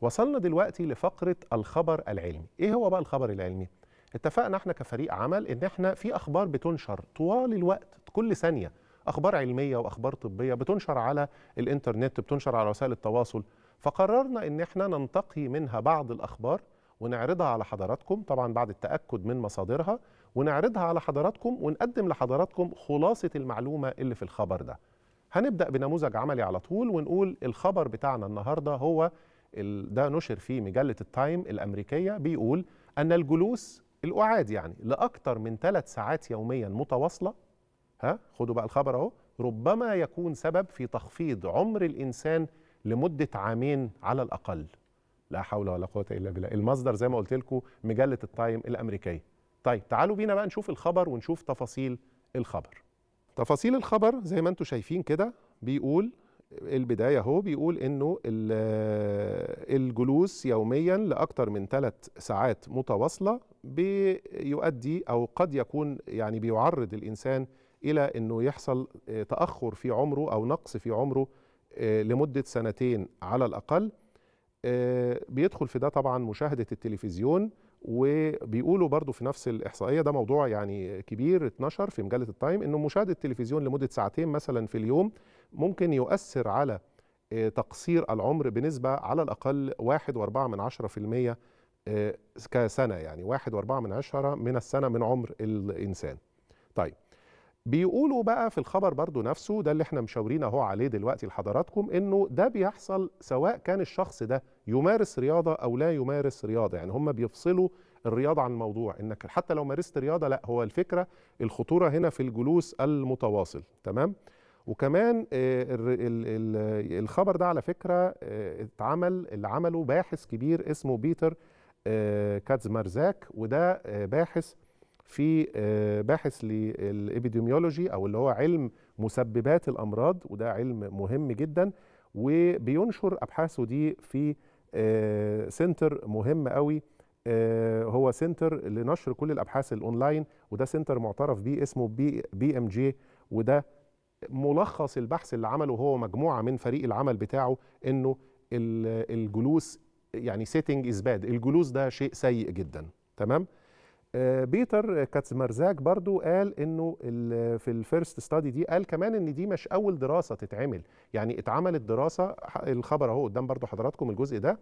وصلنا دلوقتي لفقرة الخبر العلمي إيه هو بقى الخبر العلمي؟ اتفقنا احنا كفريق عمل ان احنا في اخبار بتنشر طوال الوقت كل ثانيه اخبار علميه واخبار طبيه بتنشر على الانترنت بتنشر على وسائل التواصل فقررنا ان احنا ننتقي منها بعض الاخبار ونعرضها على حضراتكم طبعا بعد التاكد من مصادرها ونعرضها على حضراتكم ونقدم لحضراتكم خلاصه المعلومه اللي في الخبر ده هنبدا بنموذج عملي على طول ونقول الخبر بتاعنا النهارده هو ده نشر في مجله التايم الامريكيه بيقول ان الجلوس الاعاد يعني لاكثر من ثلاث ساعات يوميا متواصله ها خدوا بقى الخبر اهو ربما يكون سبب في تخفيض عمر الانسان لمده عامين على الاقل لا حول ولا قوه الا بالله المصدر زي ما قلت لكم مجله التايم الامريكيه طيب تعالوا بينا بقى نشوف الخبر ونشوف تفاصيل الخبر تفاصيل الخبر زي ما انتم شايفين كده بيقول البدايه اهو بيقول انه الجلوس يوميا لاكثر من ثلاث ساعات متواصله بيؤدي او قد يكون يعني بيعرض الانسان الى انه يحصل آه، تاخر في عمره او نقص في عمره آه، لمده سنتين على الاقل آه، بيدخل في ده طبعا مشاهده التلفزيون وبيقولوا برضو في نفس الإحصائية ده موضوع يعني كبير اتنشر في مجلة التايم إنه مشاهدة التلفزيون لمدة ساعتين مثلا في اليوم ممكن يؤثر على آه، تقصير العمر بنسبة على الأقل 1.4% آه، كسنة يعني 1.4 من عشرة من السنة من عمر الإنسان طيب بيقولوا بقى في الخبر برضو نفسه ده اللي احنا مشاورين اهو عليه دلوقتي لحضراتكم انه ده بيحصل سواء كان الشخص ده يمارس رياضه او لا يمارس رياضه يعني هم بيفصلوا الرياضه عن الموضوع انك حتى لو مارست رياضه لا هو الفكره الخطوره هنا في الجلوس المتواصل تمام وكمان آه، الخبر ده على فكره آه، اتعمل اللي عمله باحث كبير اسمه بيتر آه، كاتزمارزاك وده باحث في باحث للإبيديميولوجي أو اللي هو علم مسببات الأمراض وده علم مهم جدا وبينشر أبحاثه دي في سنتر مهم قوي هو سنتر لنشر كل الأبحاث الأونلاين وده سنتر معترف بيه اسمه بي, بي ام جي وده ملخص البحث اللي عمله هو مجموعه من فريق العمل بتاعه انه الجلوس يعني سيتنج از باد الجلوس ده شيء سيء جدا تمام آه، بيتر كاتزمرزاك برضو قال انه في الفيرست ستادي دي قال كمان ان دي مش اول دراسه تتعمل يعني اتعملت دراسه الخبر اهو قدام برضو حضراتكم الجزء ده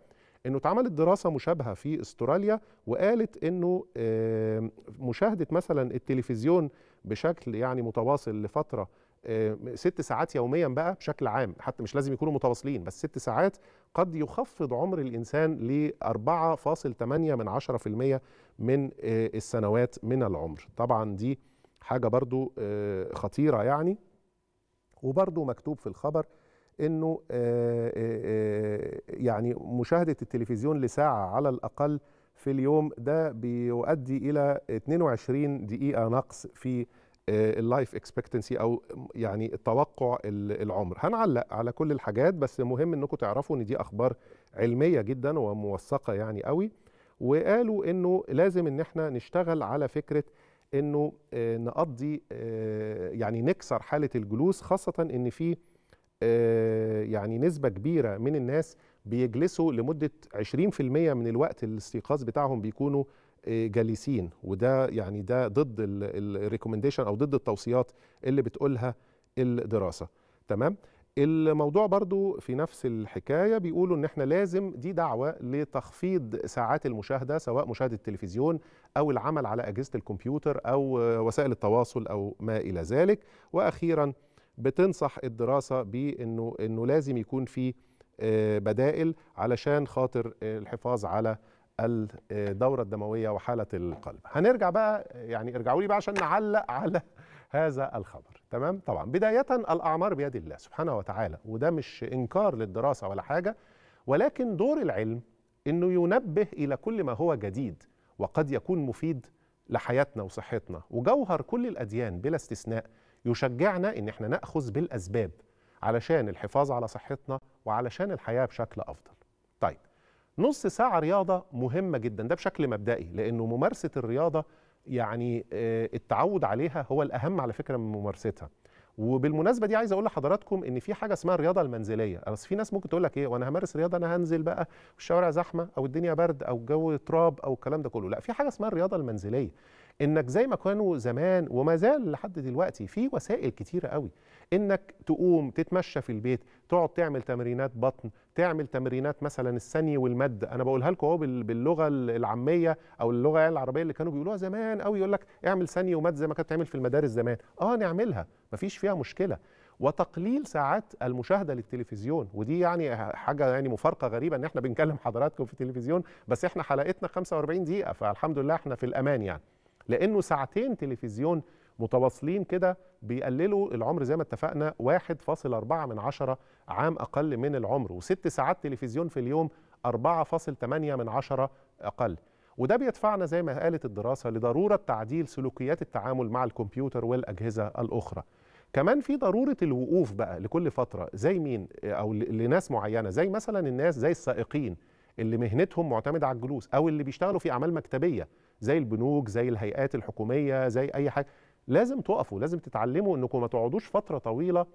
انه اتعملت دراسه مشابهه في استراليا وقالت انه آه، مشاهده مثلا التلفزيون بشكل يعني متواصل لفتره آه، ست ساعات يوميا بقى بشكل عام حتى مش لازم يكونوا متواصلين بس ست ساعات قد يخفض عمر الإنسان ل 4.8 من 10% من آه، السنوات من العمر طبعا دي حاجة برضو آه، خطيرة يعني وبرضو مكتوب في الخبر انه يعني مشاهده التلفزيون لساعه على الاقل في اليوم ده بيؤدي الى 22 دقيقه نقص في آه، اللايف اكسبكتنسي او يعني توقع العمر هنعلق على كل الحاجات بس مهم انكم تعرفوا ان دي اخبار علميه جدا وموثقه يعني قوي وقالوا انه لازم ان احنا نشتغل على فكره انه آه، نقضي آه، يعني نكسر حاله الجلوس خاصه ان في يعني نسبه كبيره من الناس بيجلسوا لمده 20% من الوقت الاستيقاظ بتاعهم بيكونوا جالسين وده يعني ده ضد الريكومنديشن او ضد التوصيات اللي بتقولها الدراسه تمام الموضوع برضو في نفس الحكاية بيقولوا ان احنا لازم دي دعوة لتخفيض ساعات المشاهدة سواء مشاهدة التلفزيون او العمل على اجهزة الكمبيوتر او وسائل التواصل او ما الى ذلك واخيرا بتنصح الدراسة بانه انه لازم يكون في آه، بدائل علشان خاطر الحفاظ على الدورة الدموية وحالة القلب هنرجع بقى يعني ارجعوا لي بقى عشان نعلق على هذا الخبر تمام طبعا بداية الأعمار بيد الله سبحانه وتعالى وده مش إنكار للدراسة ولا حاجة ولكن دور العلم أنه ينبه إلى كل ما هو جديد وقد يكون مفيد لحياتنا وصحتنا وجوهر كل الأديان بلا استثناء يشجعنا أن احنا نأخذ بالأسباب علشان الحفاظ على صحتنا وعلشان الحياة بشكل أفضل طيب نص ساعة رياضة مهمة جدا ده بشكل مبدئي لأنه ممارسة الرياضة يعني آه، التعود عليها هو الأهم على فكرة من ممارستها وبالمناسبه دي عايز اقول لحضراتكم ان في حاجه اسمها الرياضه المنزليه بس في ناس ممكن تقول لك ايه وانا همارس رياضه انا هنزل بقى والشوارع زحمه او الدنيا برد او الجو تراب او الكلام ده كله لا في حاجه اسمها الرياضه المنزليه انك زي ما كانوا زمان وما زال لحد دلوقتي في وسائل كتيره قوي انك تقوم تتمشى في البيت تقعد تعمل تمرينات بطن تعمل تمرينات مثلا الثاني والمد انا بقولها لكم اهو باللغه العاميه او اللغه العربيه اللي كانوا بيقولوها زمان قوي يقول لك اعمل ثاني ومد زي ما كانت تعمل في المدارس زمان اه نعملها مفيش فيها مشكله وتقليل ساعات المشاهده للتلفزيون ودي يعني حاجه يعني مفارقه غريبه ان احنا بنكلم حضراتكم في التلفزيون بس احنا حلقتنا 45 دقيقه فالحمد لله احنا في الامان يعني لانه ساعتين تلفزيون متواصلين كده بيقللوا العمر زي ما اتفقنا 1.4 من عشرة عام أقل من العمر وست ساعات تلفزيون في اليوم 4.8 من عشرة أقل وده بيدفعنا زي ما قالت الدراسة لضرورة تعديل سلوكيات التعامل مع الكمبيوتر والأجهزة الأخرى كمان في ضرورة الوقوف بقى لكل فترة زي مين أو لناس معينة زي مثلا الناس زي السائقين اللي مهنتهم معتمدة على الجلوس أو اللي بيشتغلوا في أعمال مكتبية زي البنوك زي الهيئات الحكومية زي أي حاجة لازم تقفوا لازم تتعلموا انكم ما تقعدوش فتره طويله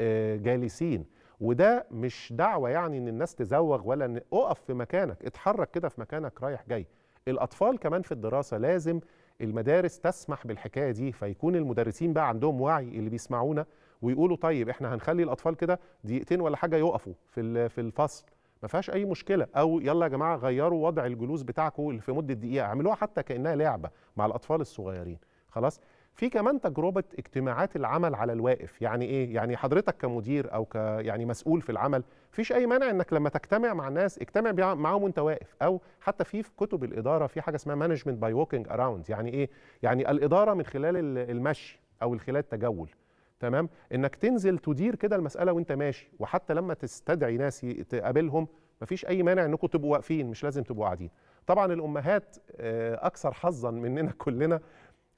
آه، جالسين وده مش دعوه يعني ان الناس تزوغ ولا ان اقف في مكانك اتحرك كده في مكانك رايح جاي الاطفال كمان في الدراسه لازم المدارس تسمح بالحكايه دي فيكون المدرسين بقى عندهم وعي اللي بيسمعونا ويقولوا طيب احنا هنخلي الاطفال كده دقيقتين ولا حاجه يقفوا في في الفصل ما فيهاش اي مشكله او يلا يا جماعه غيروا وضع الجلوس بتاعكم اللي في مده دقيقه اعملوها حتى كانها لعبه مع الاطفال الصغيرين خلاص في كمان تجربه اجتماعات العمل على الواقف يعني ايه يعني حضرتك كمدير او ك يعني مسؤول في العمل فيش اي مانع انك لما تجتمع مع الناس اجتمع معاهم وانت واقف او حتى في في كتب الاداره في حاجه اسمها مانجمنت باي ووكينج اراوند يعني ايه يعني الاداره من خلال المشي او خلال التجول تمام انك تنزل تدير كده المساله وانت ماشي وحتى لما تستدعي ناس تقابلهم مفيش اي مانع انكم تبقوا واقفين مش لازم تبقوا قاعدين طبعا الامهات آه، اكثر حظا مننا كلنا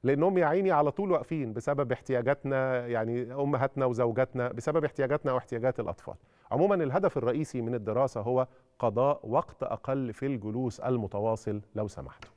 لانهم يا عيني على طول واقفين بسبب احتياجاتنا يعني امهاتنا وزوجاتنا بسبب احتياجاتنا واحتياجات الاطفال. عموما الهدف الرئيسي من الدراسه هو قضاء وقت اقل في الجلوس المتواصل لو سمحتوا.